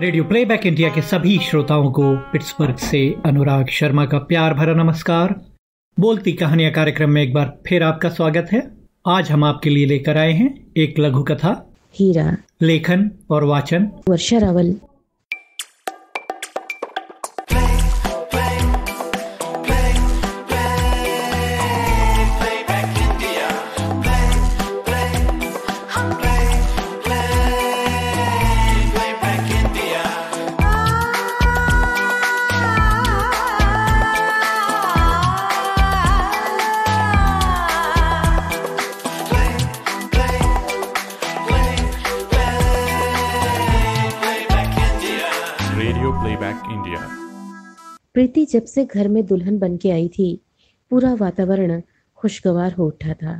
radio Playback India के सभी श्रोताओं को पिट्सबर्ग से अनुराग शर्मा का प्यार भरा नमस्कार बोलती कहानियां कार्यक्रम में एक बार फिर आपका स्वागत है आज हम आपके लिए लेकर आए हैं एक लघु कथा हीरा लेखन और वाचन Varsha Rawal Radio Playback India Preeti जब से घर में दुल्हन बन के आई थी पूरा वातावरण खुशगवार हो उठा था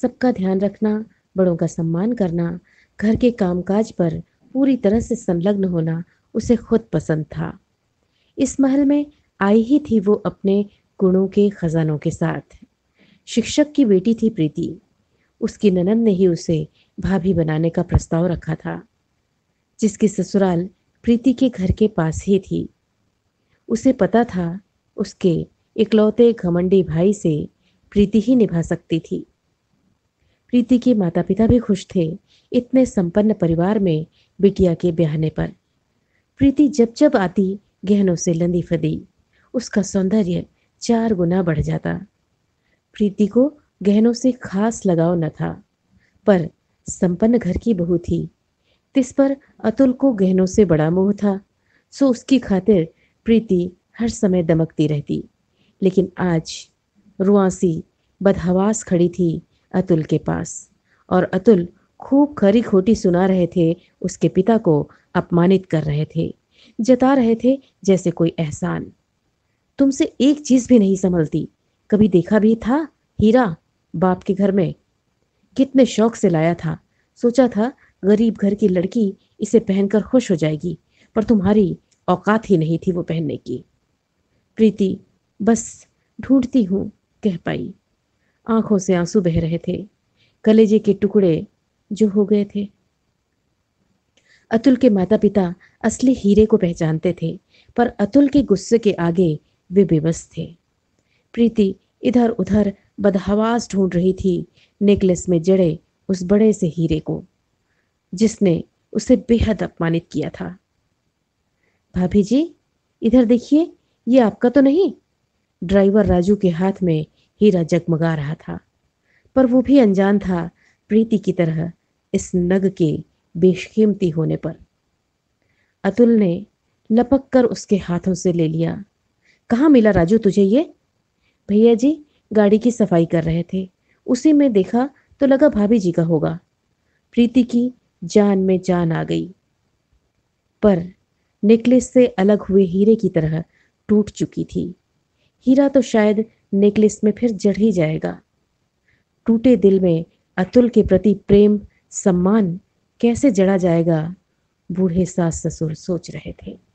सबका ध्यान रखना बड़ों का सम्मान करना घर के कामकाज पर पूरी तरह से संलग्न होना उसे खुद पसंद था इस महल में आई ही थी वो अपने गुणों के खजानों के साथ शिक्षक की बेटी थी प्रीति उसकी ननन ने ही उसे भाभी बनाने का प्रस्ताव रखा था जिसकी ससुराल प्रीति के घर के पास ही थी उसे पता था उसके इकलौते घमंडी भाई से प्रीति ही निभा सकती थी प्रीति के माता पिता भी खुश थे इतने संपन्न परिवार में बिटिया के ब्याहने पर प्रीति जब जब आती गहनों से लंदी फदी उसका सौंदर्य चार गुना बढ़ जाता प्रीति को गहनों से खास लगाव न था पर संपन्न घर की बहू थी तिस पर अतुल को गहनों से बड़ा मोह था सो उसकी खातिर प्रीति हर समय दमकती रहती लेकिन आज रुआसी बदहवास खड़ी थी अतुल के पास और अतुल खूब खरी खोटी सुना रहे थे उसके पिता को अपमानित कर रहे थे जता रहे थे जैसे कोई एहसान तुमसे एक चीज भी नहीं संभलती कभी देखा भी था हीरा बाप के घर में कितने शौक से लाया था सोचा था गरीब घर की लड़की इसे पहनकर खुश हो जाएगी पर तुम्हारी औकात ही नहीं थी वो पहनने की प्रीति बस ढूंढती हूँ कह पाई आंखों से आंसू बह रहे थे कलेजे के टुकड़े जो हो गए थे अतुल के माता पिता असली हीरे को पहचानते थे पर अतुल के गुस्से के आगे वे बेबस थे प्रीति इधर उधर बदहवास ढूंढ रही थी नेकलेस में जड़े उस बड़े से हीरे को जिसने उसे बेहद अपमानित किया था भाभी जी इधर देखिए ये आपका तो नहीं ड्राइवर राजू के हाथ में हीरा जगमगा रहा था पर वो भी अनजान था प्रीति की तरह इस नग के बेशकीमती होने पर अतुल ने लपक कर उसके हाथों से ले लिया कहाँ मिला राजू तुझे ये भैया जी गाड़ी की सफाई कर रहे थे उसी में देखा तो लगा भाभी जी का होगा प्रीति की जान में जान आ गई पर नेकलेस से अलग हुए हीरे की तरह टूट चुकी थी हीरा तो शायद नेकलेस में फिर जड़ ही जाएगा टूटे दिल में अतुल के प्रति प्रेम सम्मान कैसे जड़ा जाएगा बूढ़े सास ससुर सोच रहे थे